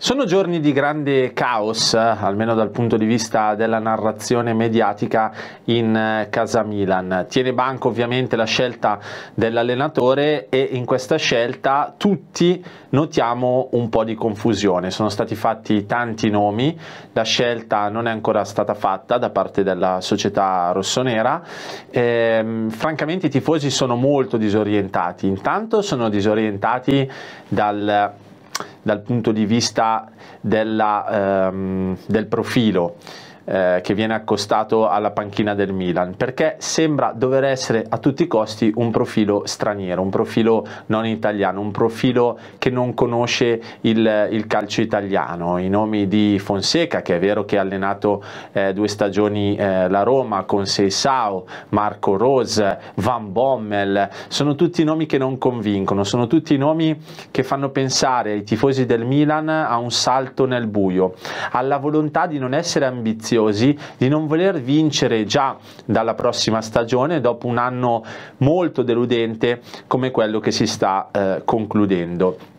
Sono giorni di grande caos, almeno dal punto di vista della narrazione mediatica in eh, casa Milan. Tiene banco ovviamente la scelta dell'allenatore e in questa scelta tutti notiamo un po' di confusione. Sono stati fatti tanti nomi, la scelta non è ancora stata fatta da parte della società rossonera. Ehm, francamente i tifosi sono molto disorientati. Intanto sono disorientati dal dal punto di vista della, ehm, del profilo eh, che viene accostato alla panchina del Milan, perché sembra dover essere a tutti i costi un profilo straniero, un profilo non italiano, un profilo che non conosce il, il calcio italiano. I nomi di Fonseca, che è vero che ha allenato eh, due stagioni eh, la Roma con Seisao, Marco Rose, Van Bommel, sono tutti nomi che non convincono, sono tutti nomi che fanno pensare ai tifosi del Milan a un salto nel buio, alla volontà di non essere ambiziosi ambiziosi, di non voler vincere già dalla prossima stagione dopo un anno molto deludente come quello che si sta eh, concludendo.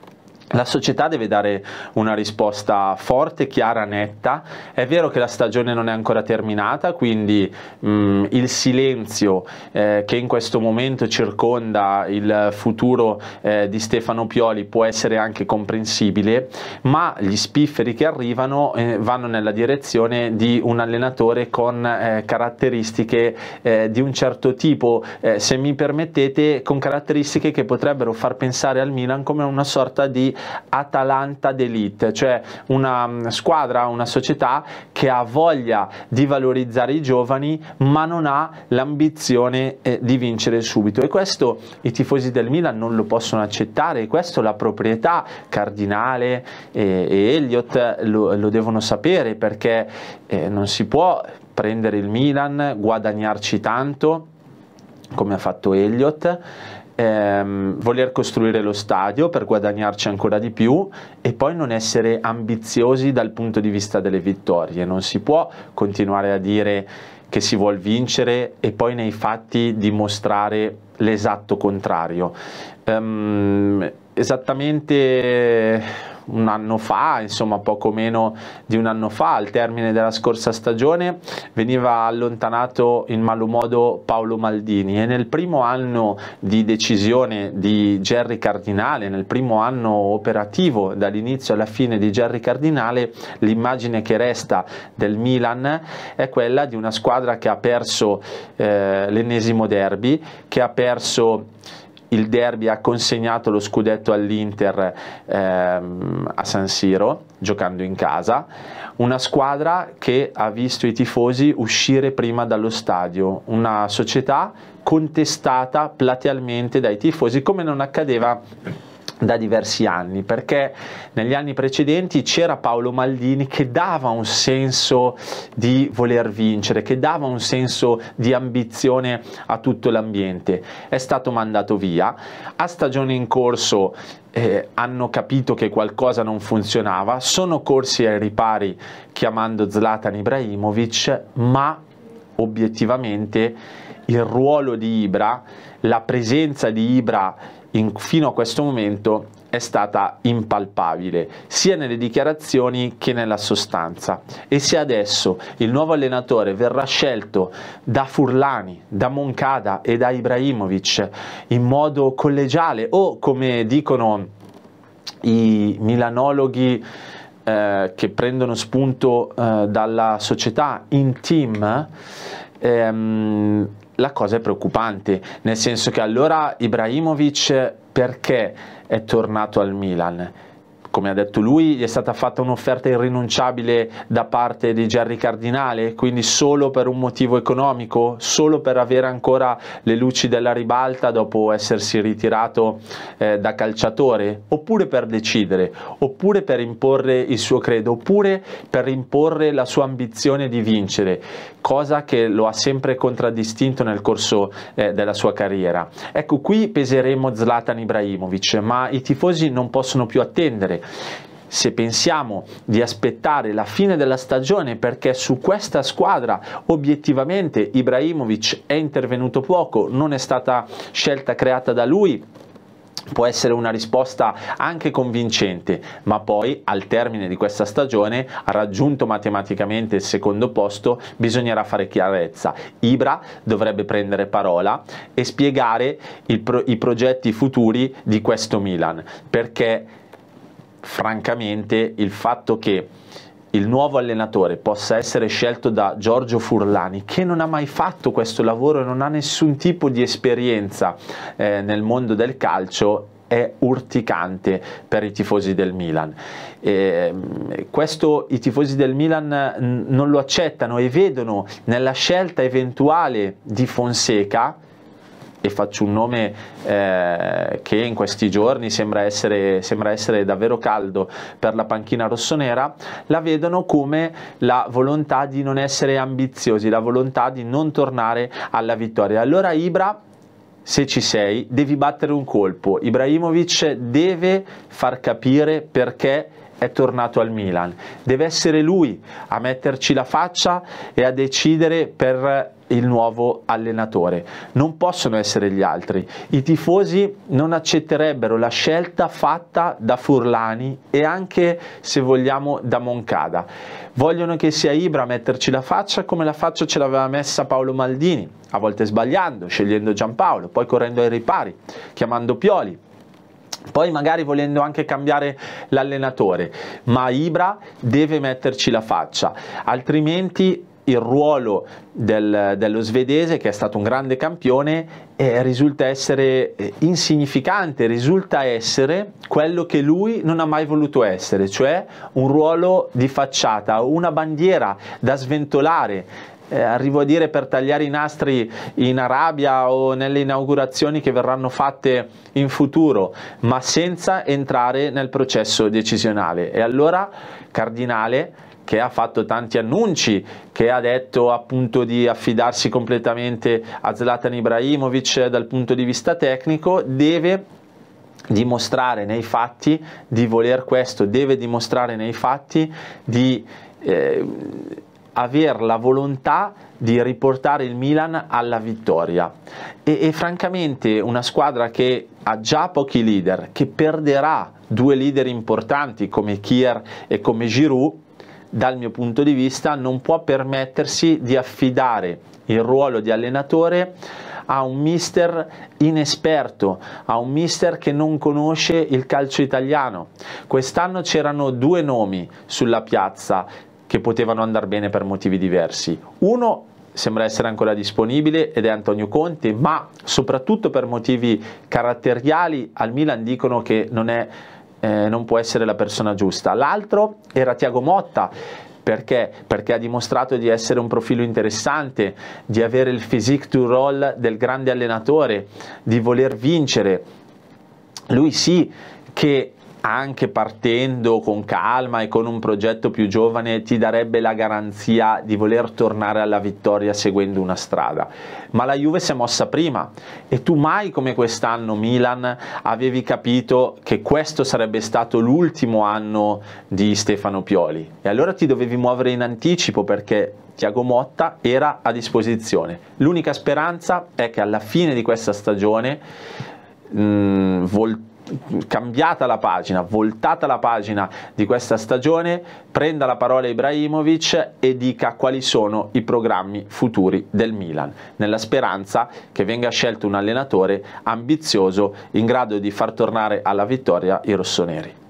La società deve dare una risposta forte, chiara, netta. È vero che la stagione non è ancora terminata, quindi mh, mm, il silenzio eh, che in questo momento circonda il futuro eh, di Stefano Pioli può essere anche comprensibile, ma gli spifferi che arrivano eh, vanno nella direzione di un allenatore con eh, caratteristiche eh, di un certo tipo, eh, se mi permettete, con caratteristiche che potrebbero far pensare al Milan come una sorta di Atalanta d'Elite, cioè una mm, squadra, una società che ha voglia di valorizzare i giovani ma non ha l'ambizione eh, di vincere subito e questo i tifosi del Milan non lo possono accettare e questo la proprietà Cardinale e, eh, e Elliott lo, lo, devono sapere perché eh, non si può prendere il Milan, guadagnarci tanto come ha fatto Elliott ehm, voler costruire lo stadio per guadagnarci ancora di più e poi non essere ambiziosi dal punto di vista delle vittorie. Non si può continuare a dire che si vuole vincere e poi nei fatti dimostrare l'esatto contrario. Um, esattamente un anno fa, insomma poco meno di un anno fa, al termine della scorsa stagione, veniva allontanato in malo modo Paolo Maldini e nel primo anno di decisione di Gerry Cardinale, nel primo anno operativo dall'inizio alla fine di Gerry Cardinale, l'immagine che resta del Milan è quella di una squadra che ha perso eh, l'ennesimo derby, che ha perso il derby ha consegnato lo scudetto all'Inter ehm, a San Siro, giocando in casa, una squadra che ha visto i tifosi uscire prima dallo stadio, una società contestata platealmente dai tifosi come non accadeva da diversi anni perché negli anni precedenti c'era Paolo Maldini che dava un senso di voler vincere, che dava un senso di ambizione a tutto l'ambiente. È stato mandato via, a stagione in corso eh, hanno capito che qualcosa non funzionava, sono corsi ai ripari chiamando Zlatan Ibrahimovic, ma obiettivamente il ruolo di Ibra, la presenza di Ibra in, fino a questo momento è stata impalpabile, sia nelle dichiarazioni che nella sostanza. E se adesso il nuovo allenatore verrà scelto da Furlani, da Moncada e da Ibrahimovic in modo collegiale o come dicono i milanologhi eh, che prendono spunto eh, dalla società in team, ehm, la cosa è preoccupante, nel senso che allora Ibrahimovic perché è tornato al Milan? come ha detto lui, gli è stata fatta un'offerta irrinunciabile da parte di Gerry Cardinale, quindi solo per un motivo economico, solo per avere ancora le luci della ribalta dopo essersi ritirato eh, da calciatore, oppure per decidere, oppure per imporre il suo credo, oppure per imporre la sua ambizione di vincere, cosa che lo ha sempre contraddistinto nel corso eh, della sua carriera. Ecco, qui peseremo Zlatan Ibrahimovic, ma i tifosi non possono più attendere se pensiamo di aspettare la fine della stagione perché su questa squadra obiettivamente Ibrahimovic è intervenuto poco, non è stata scelta creata da lui, può essere una risposta anche convincente, ma poi al termine di questa stagione, raggiunto matematicamente il secondo posto, bisognerà fare chiarezza. Ibra dovrebbe prendere parola e spiegare pro i progetti futuri di questo Milan, perché francamente il fatto che il nuovo allenatore possa essere scelto da Giorgio Furlani, che non ha mai fatto questo lavoro e non ha nessun tipo di esperienza eh, nel mondo del calcio, è urticante per i tifosi del Milan. E ehm, questo i tifosi del Milan non lo accettano e vedono nella scelta eventuale di Fonseca e faccio un nome eh, che in questi giorni sembra essere, sembra essere, davvero caldo per la panchina rossonera, la vedono come la volontà di non essere ambiziosi, la volontà di non tornare alla vittoria. Allora Ibra, se ci sei, devi battere un colpo. Ibrahimovic deve far capire perché è tornato al Milan. Deve essere lui a metterci la faccia e a decidere per il nuovo allenatore. Non possono essere gli altri. I tifosi non accetterebbero la scelta fatta da Furlani e anche, se vogliamo, da Moncada. Vogliono che sia Ibra a metterci la faccia come la faccia ce l'aveva messa Paolo Maldini, a volte sbagliando, scegliendo Giampaolo, poi correndo ai ripari, chiamando Pioli poi magari volendo anche cambiare l'allenatore, ma Ibra deve metterci la faccia, altrimenti il ruolo del, dello svedese, che è stato un grande campione, eh, risulta essere eh, insignificante, risulta essere quello che lui non ha mai voluto essere, cioè un ruolo di facciata, una bandiera da sventolare eh, arrivo a dire per tagliare i nastri in Arabia o nelle inaugurazioni che verranno fatte in futuro, ma senza entrare nel processo decisionale. E allora, Cardinale, che ha fatto tanti annunci, che ha detto appunto di affidarsi completamente a Zlatan Ibrahimovic dal punto di vista tecnico, deve dimostrare nei fatti di voler questo, deve dimostrare nei fatti di... Eh, aver la volontà di riportare il Milan alla vittoria. E, e francamente una squadra che ha già pochi leader, che perderà due leader importanti come Kier e come Giroud, dal mio punto di vista non può permettersi di affidare il ruolo di allenatore a un mister inesperto, a un mister che non conosce il calcio italiano. Quest'anno c'erano due nomi sulla piazza che potevano andare bene per motivi diversi. Uno sembra essere ancora disponibile ed è Antonio Conte, ma soprattutto per motivi caratteriali al Milan dicono che non, è, eh, non può essere la persona giusta. L'altro era Tiago Motta, perché? Perché ha dimostrato di essere un profilo interessante, di avere il physique to roll del grande allenatore, di voler vincere. Lui sì che anche partendo con calma e con un progetto più giovane ti darebbe la garanzia di voler tornare alla vittoria seguendo una strada. Ma la Juve si è mossa prima e tu mai come quest'anno Milan avevi capito che questo sarebbe stato l'ultimo anno di Stefano Pioli e allora ti dovevi muovere in anticipo perché Tiago Motta era a disposizione. L'unica speranza è che alla fine di questa stagione mh, mm, cambiata la pagina, voltata la pagina di questa stagione, prenda la parola Ibrahimovic e dica quali sono i programmi futuri del Milan, nella speranza che venga scelto un allenatore ambizioso in grado di far tornare alla vittoria i rossoneri.